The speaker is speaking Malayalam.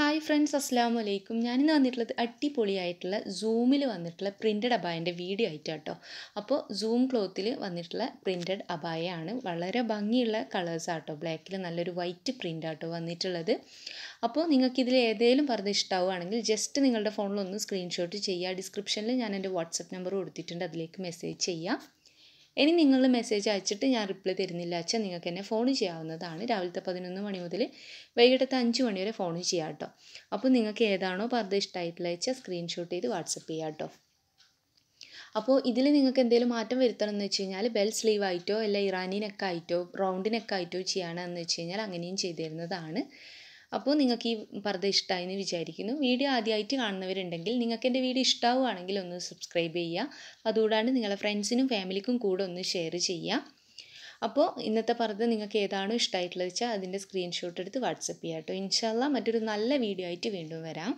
ഹായ് ഫ്രണ്ട്സ് അസ്ലാം വലൈക്കും ഞാനിന്ന് വന്നിട്ടുള്ളത് അടിപൊളിയായിട്ടുള്ള സൂമിൽ വന്നിട്ടുള്ള പ്രിൻറ്റഡ് അബായൻ്റെ വീഡിയോ ആയിട്ട് കേട്ടോ അപ്പോൾ സൂം ക്ലോത്തിൽ വന്നിട്ടുള്ള പ്രിൻറ്റഡ് അബായയാണ് വളരെ ഭംഗിയുള്ള കളേഴ്സ് ആട്ടോ ബ്ലാക്കിൽ നല്ലൊരു വൈറ്റ് പ്രിൻ്റ് ആട്ടോ വന്നിട്ടുള്ളത് അപ്പോൾ നിങ്ങൾക്ക് ഇതിൽ ഏതെങ്കിലും പറഞ്ഞ് ഇഷ്ടമാവുകയാണെങ്കിൽ ജസ്റ്റ് നിങ്ങളുടെ ഫോണിലൊന്ന് സ്ക്രീൻഷോട്ട് ചെയ്യുക ഡിസ്ക്രിപ്ഷനിൽ ഞാൻ എൻ്റെ വാട്സപ്പ് നമ്പർ കൊടുത്തിട്ടുണ്ട് അതിലേക്ക് മെസ്സേജ് ചെയ്യാം ഇനി നിങ്ങൾ മെസ്സേജ് അയച്ചിട്ട് ഞാൻ റിപ്ലൈ തരുന്നില്ല അച്ഛൻ നിങ്ങൾക്ക് എന്നെ ഫോൺ ചെയ്യാവുന്നതാണ് രാവിലത്തെ പതിനൊന്ന് മണി മുതൽ വൈകിട്ടത്തെ അഞ്ച് മണി വരെ ഫോൺ ചെയ്യാം കേട്ടോ അപ്പോൾ നിങ്ങൾക്ക് ഏതാണോ പർദ്ദ ഇഷ്ടമായിട്ടുള്ള അയച്ചാൽ സ്ക്രീൻഷോട്ട് ചെയ്ത് വാട്സപ്പ് ചെയ്യാം കേട്ടോ അപ്പോൾ ഇതിൽ നിങ്ങൾക്ക് എന്തെങ്കിലും മാറ്റം വരുത്തണം എന്ന് വെച്ച് കഴിഞ്ഞാൽ ബെൽ സ്ലീവ് ആയിട്ടോ അല്ല ഇറാനി നെക്കായിട്ടോ റൗണ്ട് നെക്കായിട്ടോ ചെയ്യണമെന്ന് വെച്ച് കഴിഞ്ഞാൽ അങ്ങനെയും ചെയ്തിരുന്നതാണ് അപ്പോൾ നിങ്ങൾക്ക് ഈ പർദ്ദ ഇഷ്ടമായി എന്ന് വിചാരിക്കുന്നു വീഡിയോ ആദ്യമായിട്ട് കാണുന്നവരുണ്ടെങ്കിൽ നിങ്ങൾക്ക് എൻ്റെ വീഡിയോ ഇഷ്ടമാവുകയാണെങ്കിൽ ഒന്ന് സബ്സ്ക്രൈബ് ചെയ്യുക അതുകൂടാണ്ട് നിങ്ങളുടെ ഫ്രണ്ട്സിനും ഫാമിലിക്കും കൂടെ ഒന്ന് ഷെയർ ചെയ്യുക അപ്പോൾ ഇന്നത്തെ പർദ്ദ നിങ്ങൾക്ക് ഏതാണോ ഇഷ്ടമായിട്ടുള്ളത് വെച്ചാൽ അതിൻ്റെ സ്ക്രീൻഷോട്ട് എടുത്ത് വാട്സപ്പ് ചെയ്യാം കേട്ടോ ഇൻഷാല്ല മറ്റൊരു നല്ല വീഡിയോ ആയിട്ട് വീണ്ടും വരാം